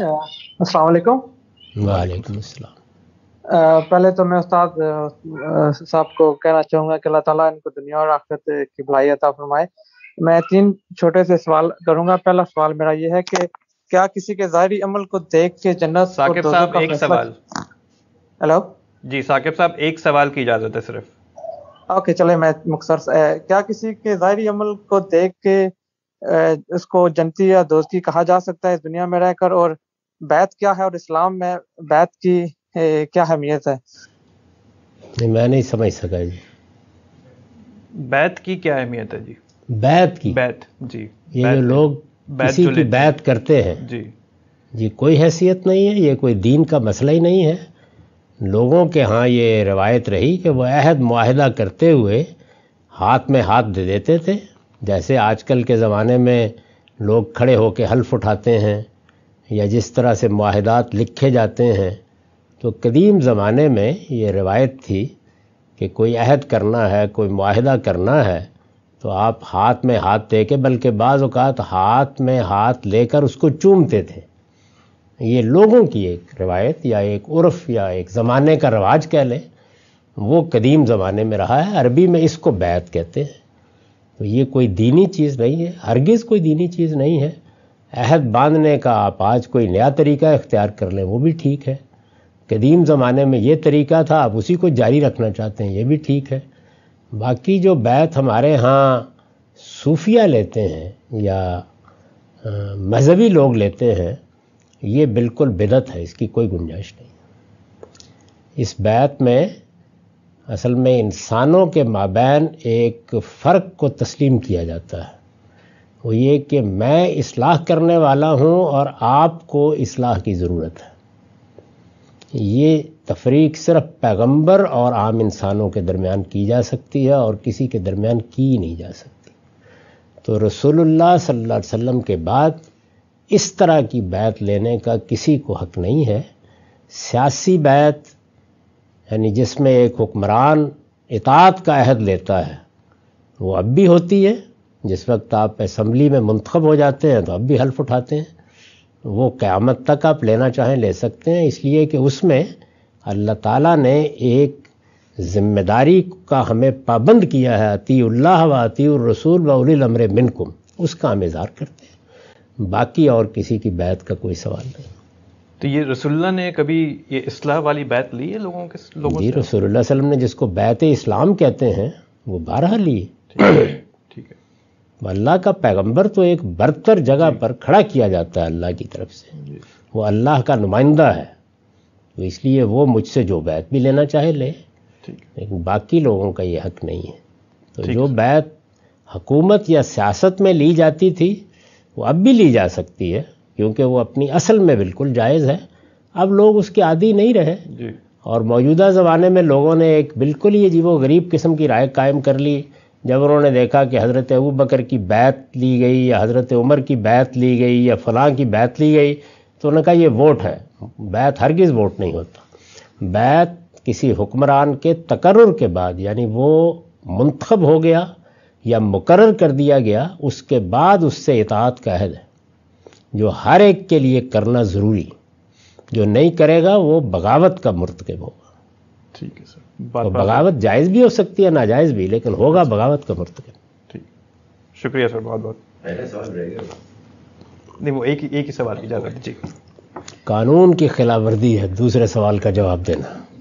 अस्सलाम वालेकुम अस्सलाम पहले तो मैं उस्ताद साहब को कहना चाहूंगा कि अल्लाह ताला इनको दुनिया और आखिरत की भलाई अता फरमाए मैं तीन छोटे से सवाल करूंगा पहला सवाल मेरा ये है कि क्या किसी के जाहिर अमल को देख के जन्नत साकिब साहब एक सवाल हेलो जी साकिब साहब एक सवाल की इजाज़त है सिर्फ ओके चले मैं मुख्तर क्या किसी के जाहिर अमल को देख के उसको जनती या दोस्ती कहा जा सकता है इस दुनिया में रहकर और बैत क्या है और इस्लाम में बैत की क्या अहमियत है नहीं मैं नहीं समझ सका जी बैत की क्या अहमियत है जी बैत की बैत जी ये बैत जो लोग किसी की बैत करते हैं जी जी कोई हैसियत नहीं है ये कोई दीन का मसला ही नहीं है लोगों के यहाँ ये रवायत रही कि वह अहद माहिदा करते हुए हाथ में हाथ दे देते थे जैसे आजकल के ज़माने में लोग खड़े होकर हल्फ उठाते हैं या जिस तरह से माहदात लिखे जाते हैं तो कदीम ज़माने में ये रिवायत थी कि कोई अहद करना है कोई माहदा करना है तो आप हाथ में हाथ दे के बल्कि बाज़ात हाथ में हाथ लेकर उसको चूमते थे ये लोगों की एक रिवायत या एक उर्फ या एक ज़माने का रवाज कह लें वो कदीम ज़माने में रहा है अरबी में इसको बैत कहते हैं तो ये कोई दीनी चीज़ नहीं है हरगिज़ कोई दीनी चीज़ नहीं है अहद बांधने का आप आज कोई नया तरीका इख्तियार कर लें वो भी ठीक है कदीम ज़माने में ये तरीका था आप उसी को जारी रखना चाहते हैं ये भी ठीक है बाकी जो बैत हमारे यहाँ सूफिया लेते हैं या मज़हबी लोग लेते हैं ये बिल्कुल बिदत है इसकी कोई गुंजाइश नहीं इस बैत में असल में इंसानों के माबैन एक फ़र्क को तस्लीम किया जाता है वो ये कि मैं इसलाह करने वाला हूँ और आपको इसलाह की ज़रूरत है ये तफरीक सिर्फ पैगंबर और आम इंसानों के दरमियान की जा सकती है और किसी के दरमियान की नहीं जा सकती तो रसूलुल्लाह सल्लल्लाहु अलैहि वसल्लम के बाद इस तरह की बैत लेने का किसी को हक नहीं है सियासी बैत यानी जिसमें एक हुक्मरान इतात का अहद लेता है वो अब भी होती है जिस वक्त आप असम्बली में मंतखब हो जाते हैं तो अब भी हल्फ उठाते हैं वो क़्यामत तक आप लेना चाहें ले सकते हैं इसलिए कि उसमें अल्लाह ताला ने एक ज़िम्मेदारी का हमें पाबंद किया है अतील्ला व अतीरसूल वमर मिनकुम उसका हम इज़हार करते हैं बाकी और किसी की बैत का कोई सवाल नहीं तो ये रसुल्ला ने कभी ये इस्लाह वाली बैत ली है लोगों के लोगों जी रसोल्ला वसलम ने जिसको बैत इस्लाम कहते हैं वो बारह ली ठीक है अल्लाह का पैगंबर तो एक बरतर जगह पर खड़ा किया जाता है अल्लाह की तरफ से वो अल्लाह का नुमाइंदा है तो इसलिए वो मुझसे जो बैत भी लेना चाहे ले लेकिन बाकी लोगों का ये हक नहीं है तो जो बैत हुकूमत या सियासत में ली जाती थी वो अब भी ली जा सकती है क्योंकि वो अपनी असल में बिल्कुल जायज़ है अब लोग उसके आदि नहीं रहे और मौजूदा ज़माने में लोगों ने एक बिल्कुल ही जीवो गरीब किस्म की राय कायम कर ली जब उन्होंने देखा कि हज़रत अबू बकर की बैत ली गई या हज़रत उमर की बैत ली गई या फलां की बैत ली गई तो उन्होंने कहा ये वोट है बैत हरगिज़ वोट नहीं होता बैत किसी हुक्मरान के तकर्र के बाद यानी वो मुंतखब हो गया या मुकर कर दिया गया उसके बाद उससे इतात का अहद है जो हर एक के लिए करना ज़रूरी जो नहीं करेगा वो बगावत का मर्तकब होगा ठीक है सर तो बगावत जायज़ भी हो सकती है नाजायज़ भी लेकिन होगा बगावत का मर्तकब ठीक शुक्रिया सर बहुत बहुत सवाल रहेगा नहीं वो एक एक ही सवाल इजाज़त जी कानून की खिलाफ है दूसरे सवाल का जवाब देना